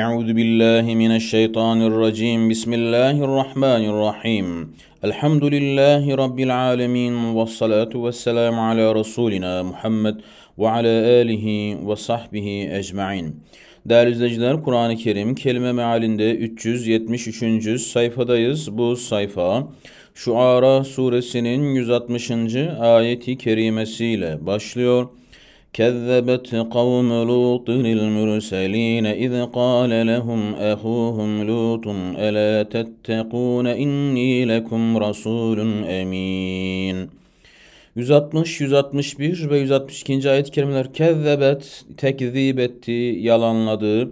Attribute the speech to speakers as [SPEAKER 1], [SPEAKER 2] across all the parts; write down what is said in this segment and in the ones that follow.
[SPEAKER 1] أعوذ بالله من الشيطان الرجيم بسم الله الرحمن الرحيم الحمد لله رب العالمين والصلاة والسلام على رسولنا محمد وعلى آله وصحبه أجمعين Değerli izleyiciler Kur'an-ı Kerim kelime mealinde 373. sayfadayız. Bu sayfa Şuara suresinin 160. ayeti kerimesiyle başlıyor. كذبت قوم لوط المرسلين إذ قال لهم أخوهم لوط ألا تتقون إني لكم رسول أمين 160, 161 ve 162. ayet-i kerimeler kezzebet, tekzip etti, yalanladı.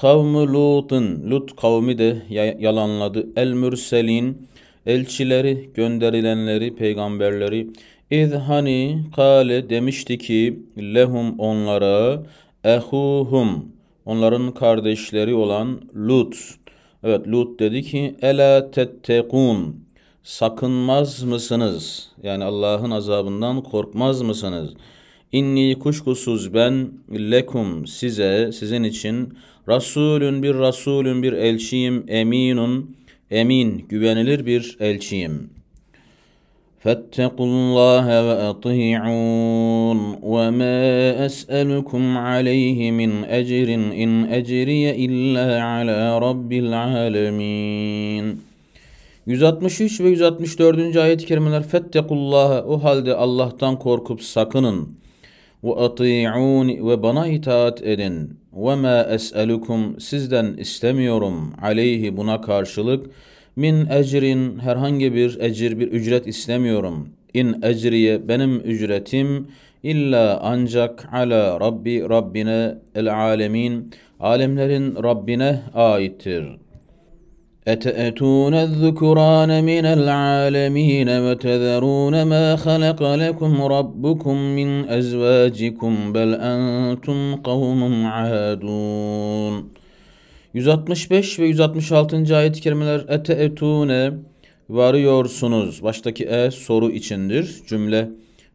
[SPEAKER 1] Kavmi Lut'un, Lut kavmi de yalanladı. El mürselin, elçileri, gönderilenleri, peygamberleri. İz hani kale demişti ki lehum onlara ehuhum onların kardeşleri olan Lut. Evet Lut dedi ki ela tettekun sakınmaz mısınız? Yani Allah'ın azabından korkmaz mısınız? İnni kuşkusuz ben lekum size sizin için rasulün bir rasulün bir elçiyim eminun emin güvenilir bir elçiyim.'' فاتقوا الله واطيعون وما اسالكم عليه من اجر ان اجري الا على رب العالمين 163 ve 164. ayet-i kerimeler fettekullaha o halde Allah'tan korkup sakının ve ati'un ve bana itaat edin ve ma es'elukum sizden istemiyorum aleyhi buna karşılık Min ecrin herhangi bir ecir bir ücret istemiyorum. İn ecriye benim ücretim illa ancak ala Rabbi Rabbine el alemin alemlerin Rabbine aittir. أتأتون الذكران من العالمين وتذرون ما خلق لكم ربكم من أزواجكم بل أنتم قوم عادون 165 ve 166. ayet-i kerimeler ete etune varıyorsunuz. Baştaki e soru içindir. Cümle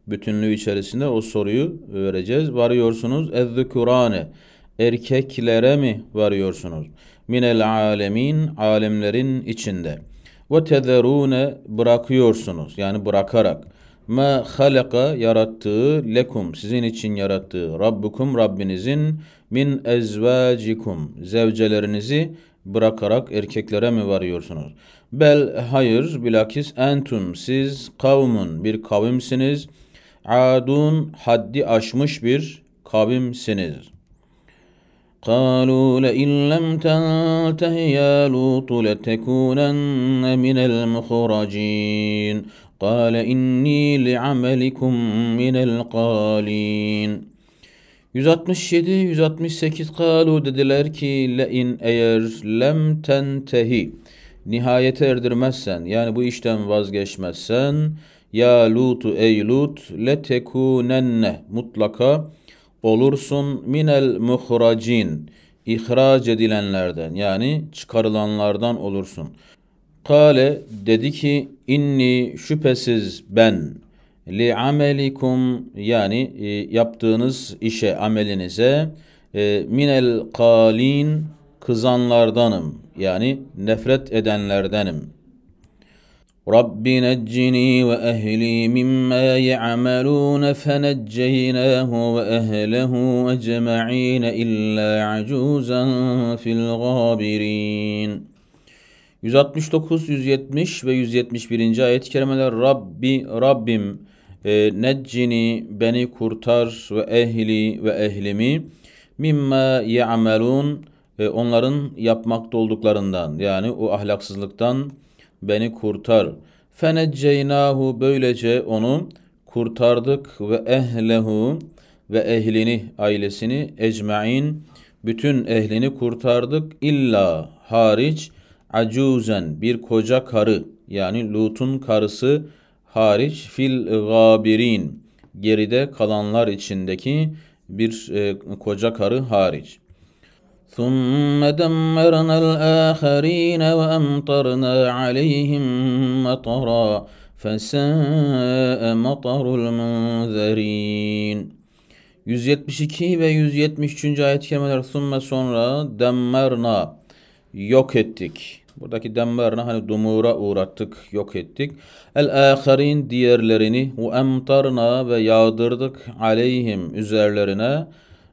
[SPEAKER 1] bütünlüğü içerisinde o soruyu vereceğiz. Varıyorsunuz ezzükurane erkeklere mi varıyorsunuz? Minel alemin alemlerin içinde. Ve tezerune bırakıyorsunuz. Yani bırakarak ma halaka yarattığı lekum sizin için yarattığı rabbukum Rabbinizin min ezvacikum zevcelerinizi bırakarak erkeklere mi varıyorsunuz? Bel hayır bilakis entum siz kavmun bir kavimsiniz. Adun haddi aşmış bir kavimsiniz. قالوا لئن لم تنته يا لوط لتكونن من المخرجين قال inni لعملكم من القالين 167 168 kalu dediler ki lein eğer lem tentehi nihayete erdirmezsen yani bu işten vazgeçmezsen ya lutu ey lut letekunenne mutlaka olursun minel muhracin ihraç edilenlerden yani çıkarılanlardan olursun.'' Kale dedi ki inni şüphesiz ben li amelikum yani e, yaptığınız işe amelinize e, minel kalin kızanlardanım yani nefret edenlerdenim. Rabbi neccini ve ehli mimma ya'malun fenecceynâhu ve ehlehu ecma'in illa acuzan fil gâbirin.'' 169, 170 ve 171. ayet-i kerimeler Rabbi, Rabbim e, neccini beni kurtar ve ehli ve ehlimi mimma ya'melun e, onların yapmakta olduklarından yani o ahlaksızlıktan beni kurtar. Fenecceynahu böylece onu kurtardık ve ehlehu ve ehlini ailesini ecmain bütün ehlini kurtardık illa hariç acuzen bir koca karı yani Lut'un karısı hariç fil gabirin geride kalanlar içindeki bir e, koca karı hariç. ثُمَّ دَمَّرْنَا الْآخَر۪ينَ وَأَمْطَرْنَا عَلَيْهِمْ مَطَرًا فَسَاءَ مَطَرُ الْمُنْذَر۪ينَ 172 ve 173. ayet-i kerimeler sonra demmerna yok ettik. Buradaki demmerna hani dumura uğrattık, yok ettik. El aharin diğerlerini ve emtarna ve yağdırdık aleyhim üzerlerine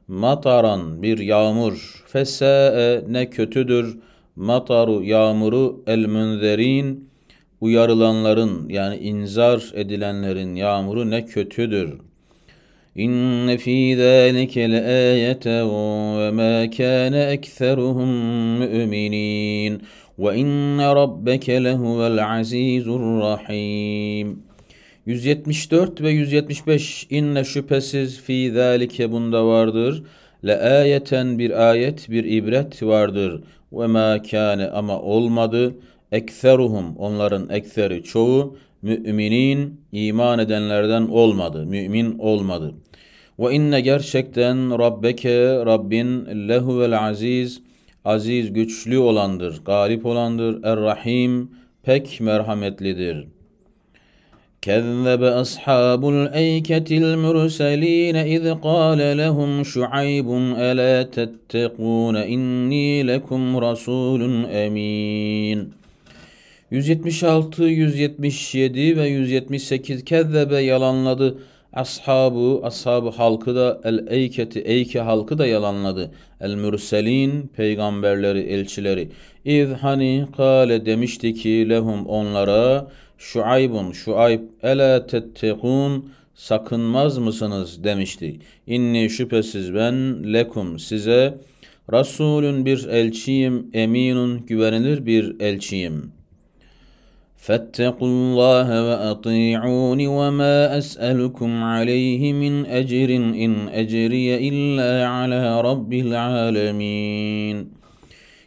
[SPEAKER 1] mataran bir yağmur. Fese ne kötüdür mataru yağmuru el münzerin uyarılanların yani inzar edilenlerin yağmuru ne kötüdür. إن في ذلك لآية وما كان أكثرهم مؤمنين وإن ربك لهو العزيز الرحيم 174 ve 175 inne şüphesiz fi zalike bunda vardır. Le ayeten bir ayet bir ibret vardır. Ve ma kâne ama olmadı. Ekseruhum onların ekseri çoğu müminin iman edenlerden olmadı, mümin olmadı. Ve inne gerçekten Rabbeke Rabbin lehuvel aziz, aziz güçlü olandır, galip olandır, er-rahim, pek merhametlidir.'' كذب ashabul الأيكة المرسلين إذ قال لهم şu'aybun, ألا تتقون إني لكم رسول أمين 176, 177 ve 178 kezzebe yalanladı. Ashabu, ashabu halkı da el eyketi, eyke halkı da yalanladı. El mürselin, peygamberleri, elçileri. İz hani kale demişti ki lehum onlara şuaybun, şuayb ele tettekun sakınmaz mısınız demişti. İnni şüphesiz ben lekum size Resulün bir elçiyim, eminun güvenilir bir elçiyim.'' فاتقوا الله واطيعون وما اسالكم عليه من اجر ان اجري الا على رب العالمين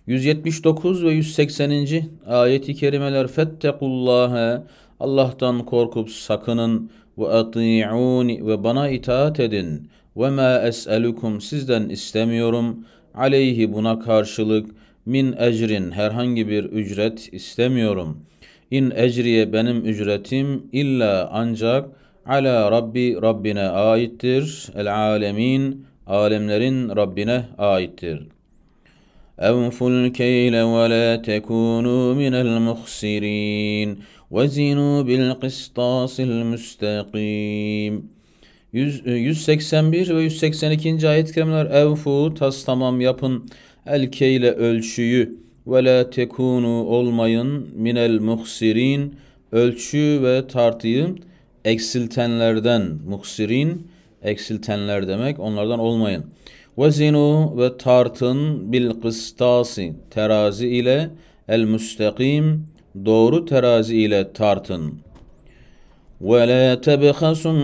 [SPEAKER 1] 179 ve 180. ayeti kerimeler fettekullaha Allah'tan korkup sakının ve ati'uni ve bana itaat edin ve ma es'elukum sizden istemiyorum aleyhi buna karşılık min ecrin herhangi bir ücret istemiyorum.'' İn ecriye benim ücretim illa ancak ala Rabbi Rabbine aittir. El alemin alemlerin Rabbine aittir. أَوْفُوا الْكَيْلَ وَلَا تَكُونُوا مِنَ الْمُخْسِرِينَ وَزِنُوا بِالْقِسْطَاسِ الْمُسْتَقِيمِ 181 ve 182. ayet-i kerimeler Evfu tas tamam yapın El keyle ölçüyü ve la tekunu olmayın minel muhsirin ölçü ve tartıyı eksiltenlerden muhsirin eksiltenler demek onlardan olmayın. Ve zinu ve tartın bil kıstası terazi ile el müstakim doğru terazi ile tartın. Ve la tebhasun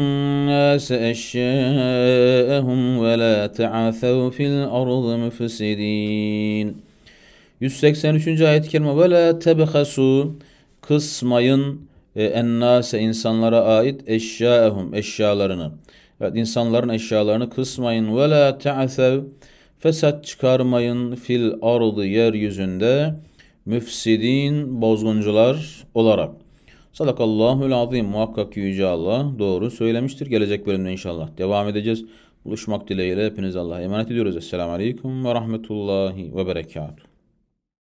[SPEAKER 1] nase eşyaahum ve la ta'asav fil ardı müfsidin.'' 183. ayet-i kerime ve la kısmayın e, ennase insanlara ait eşyaehum eşyalarını. Evet insanların eşyalarını kısmayın ve la ta'sev fesat çıkarmayın fil ardı yeryüzünde müfsidin bozguncular olarak. Sadakallahul azim muhakkak yüce Allah doğru söylemiştir. Gelecek bölümde inşallah devam edeceğiz. Buluşmak dileğiyle hepiniz Allah'a emanet ediyoruz. Esselamu Aleyküm ve Rahmetullahi ve Berekatuhu.